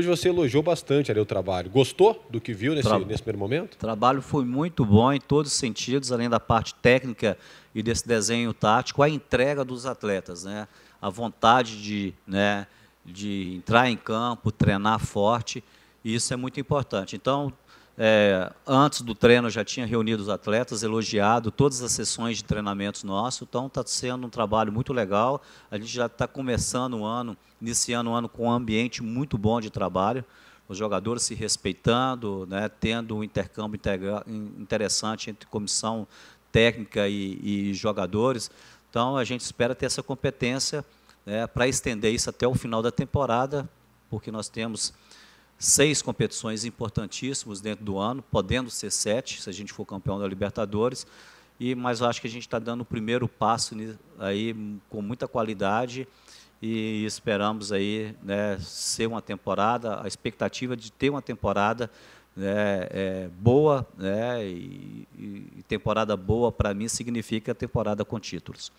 Hoje você elogiou bastante ali o trabalho. Gostou do que viu nesse, Tra... nesse primeiro momento? O trabalho foi muito bom em todos os sentidos, além da parte técnica e desse desenho tático, a entrega dos atletas, né? a vontade de, né, de entrar em campo, treinar forte, e isso é muito importante. Então, é, antes do treino eu já tinha reunido os atletas, elogiado todas as sessões de treinamentos nossos, então está sendo um trabalho muito legal. A gente já está começando o ano, iniciando o ano com um ambiente muito bom de trabalho, os jogadores se respeitando, né, tendo um intercâmbio integra- interessante entre comissão técnica e, e jogadores. Então a gente espera ter essa competência né, para estender isso até o final da temporada, porque nós temos seis competições importantíssimas dentro do ano, podendo ser sete, se a gente for campeão da Libertadores. E, mas eu acho que a gente está dando o primeiro passo aí com muita qualidade e esperamos aí né, ser uma temporada, a expectativa de ter uma temporada né, é, boa, né, e, e temporada boa para mim significa temporada com títulos.